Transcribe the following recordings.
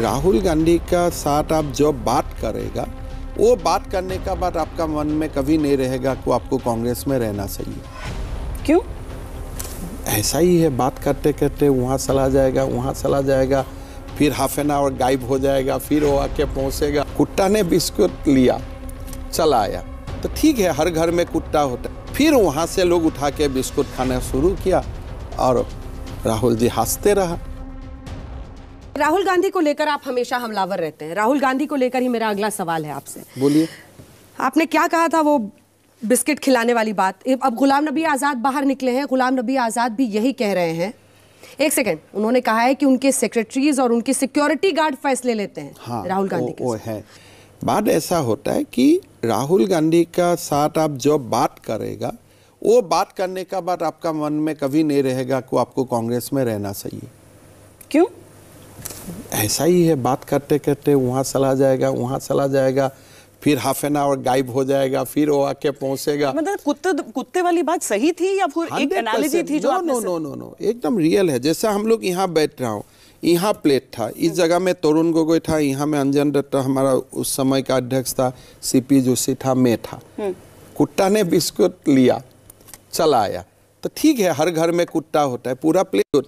राहुल गांधी का साथ आप जो बात करेगा वो बात करने का बाद आपका मन में कभी नहीं रहेगा कि आपको कांग्रेस में रहना चाहिए क्यों ऐसा ही है बात करते करते वहाँ चला जाएगा वहाँ चला जाएगा फिर हाफ एन आवर गायब हो जाएगा फिर वो आके पहुँचेगा कुत्ता ने बिस्कुट लिया चला आया तो ठीक है हर घर में कुत्ता होता फिर वहाँ से लोग उठा के बिस्कुट खाना शुरू किया और राहुल जी हंसते रहा राहुल गांधी को लेकर आप हमेशा हमलावर रहते हैं राहुल गांधी को लेकर ही मेरा अगला सवाल है आपसे बोलिए आपने क्या कहा था वो बिस्किट खिलाने वाली बात अब गुलाम नबी आज़ाद बाहर निकले हैं गुलाम नबी आज़ाद भी यही कह रहे हैं एक सेकेंड उन्होंने कहा है कि उनके सेक्रेटरीज और उनके सिक्योरिटी गार्ड फैसले लेते हैं हाँ, राहुल गांधी ओ, ओ है बात ऐसा होता है कि राहुल गांधी का साथ आप जो बात करेगा वो बात करने का बाद आपका मन में कभी नहीं रहेगा कि आपको कांग्रेस में रहना चाहिए क्यों ऐसा ही है बात करते करते वहाँ चला जाएगा वहाँ चला जाएगा फिर हाफ एन आवर गायब हो जाएगा फिर वो आके पहुंचेगा मतलब कुत्ते कुत्ते वाली बात सही थी या फिर एक एनालॉजी थी जो नो नो नो नो एकदम रियल है जैसे हम लोग यहाँ बैठ रहा हूँ यहाँ प्लेट था इस हम्म। जगह में तरुण गोगोई था यहाँ में अंजन दत्ता हमारा उस समय का अध्यक्ष था सी पी जोशी था मैं था हम्म। कुत्ता ने बिस्कुट लिया चला आया तो ठीक है हर घर में कुत्ता होता है पूरा प्लेट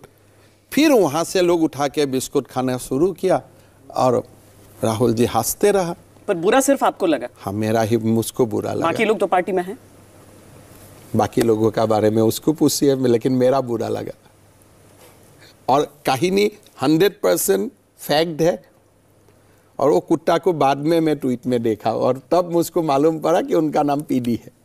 फिर वहाँ से लोग उठा के बिस्कुट खाना शुरू किया और राहुल जी हंसते रहा पर बुरा सिर्फ आपको लगा हाँ मेरा ही मुझको बुरा लगा बाकी लोग तो पार्टी में हैं बाकी लोगों का बारे में उसको पूछिए लेकिन मेरा बुरा लगा और कहानी हंड्रेड परसेंट फैक्ट है और वो कुत्ता को बाद में मैं ट्वीट में देखा और तब मुझको मालूम पड़ा कि उनका नाम पीडी है